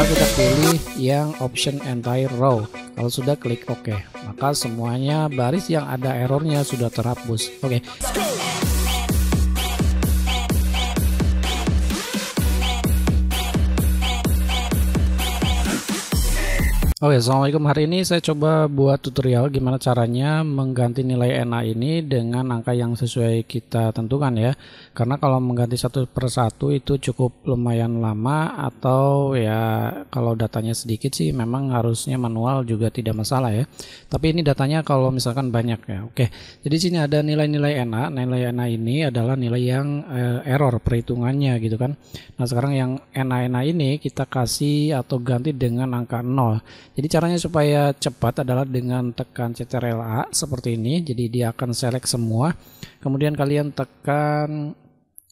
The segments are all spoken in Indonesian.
sekarang kita pilih yang option entire row kalau sudah klik oke maka semuanya baris yang ada errornya sudah terhapus oke okay. Oke, okay, Assalamualaikum. Hari ini saya coba buat tutorial gimana caranya mengganti nilai NA ini dengan angka yang sesuai kita tentukan ya. Karena kalau mengganti satu per satu itu cukup lumayan lama atau ya kalau datanya sedikit sih memang harusnya manual juga tidak masalah ya. Tapi ini datanya kalau misalkan banyak ya. Oke, okay. jadi sini ada nilai-nilai NA. Nilai NA ini adalah nilai yang eh, error perhitungannya gitu kan. Nah sekarang yang NA-NA ini kita kasih atau ganti dengan angka 0. Jadi caranya supaya cepat adalah dengan tekan Ctrl A seperti ini. Jadi dia akan select semua. Kemudian kalian tekan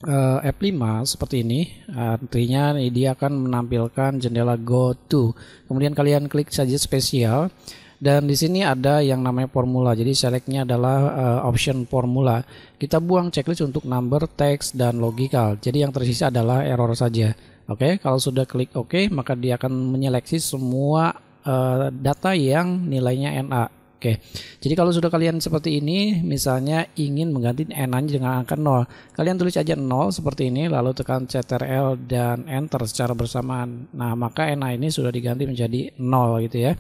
uh, eh, F5 seperti ini artinya dia akan menampilkan jendela go to kemudian kalian klik saja spesial dan di sini ada yang namanya formula jadi selectnya adalah uh, option formula kita buang checklist untuk number text dan logical jadi yang tersisa adalah error saja Oke, okay, kalau sudah klik OK, maka dia akan menyeleksi semua Eh, data yang nilainya NA. Oke, jadi kalau sudah kalian seperti ini, misalnya ingin mengganti NA dengan angka 0, kalian tulis aja 0 seperti ini, lalu tekan CTRL dan Enter secara bersamaan. Nah, maka NA ini sudah diganti menjadi 0 gitu ya.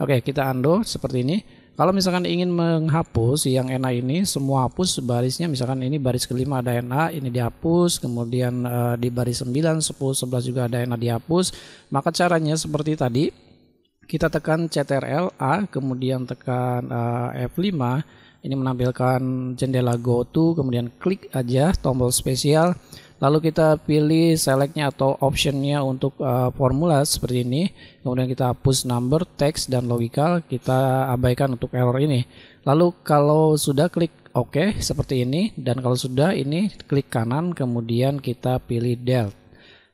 Oke, kita undo seperti ini. Kalau misalkan ingin menghapus yang NA ini, semua hapus barisnya misalkan ini baris kelima ada NA, ini dihapus, kemudian eh, di baris 9, 10, 11 juga ada NA dihapus. Maka caranya seperti tadi, kita tekan CTRL A, kemudian tekan uh, eh, F5, ini menampilkan jendela go to, kemudian klik aja tombol spesial, lalu kita pilih selectnya atau optionnya untuk uh, formula seperti ini, kemudian kita hapus number, text, dan logical, kita abaikan untuk error ini. Lalu kalau sudah klik OK seperti ini, dan kalau sudah ini klik kanan, kemudian kita pilih delete.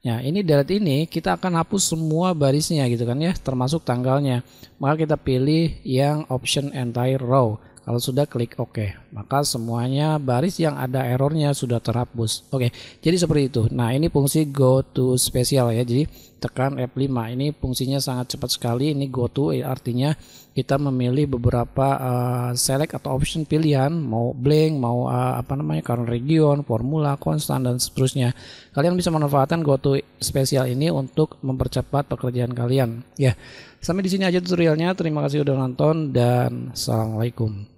Ya, ini delete ini kita akan hapus semua barisnya gitu kan ya, termasuk tanggalnya. Maka kita pilih yang option entire row. Kalau sudah klik OK, maka semuanya baris yang ada errornya sudah terhapus. Oke, jadi seperti itu. Nah, ini fungsi go to Special ya. Jadi tekan F5 ini fungsinya sangat cepat sekali. Ini go to eh, artinya kita memilih beberapa uh, select atau option pilihan, mau blank, mau uh, apa namanya current region, formula, constant dan seterusnya. Kalian bisa manfaatkan go to Special ini untuk mempercepat pekerjaan kalian. Ya, sampai di sini aja tutorialnya. Terima kasih sudah nonton dan assalamualaikum.